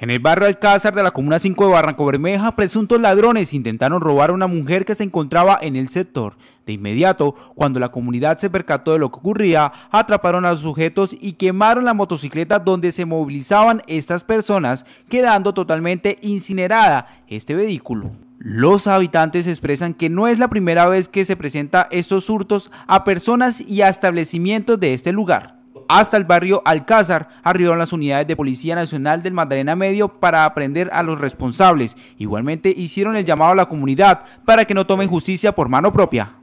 En el barrio Alcázar de la Comuna 5 de Barranco Bermeja, presuntos ladrones intentaron robar a una mujer que se encontraba en el sector. De inmediato, cuando la comunidad se percató de lo que ocurría, atraparon a los sujetos y quemaron la motocicleta donde se movilizaban estas personas, quedando totalmente incinerada este vehículo. Los habitantes expresan que no es la primera vez que se presenta estos hurtos a personas y a establecimientos de este lugar hasta el barrio Alcázar, arribaron las unidades de Policía Nacional del Magdalena Medio para aprender a los responsables. Igualmente hicieron el llamado a la comunidad para que no tomen justicia por mano propia.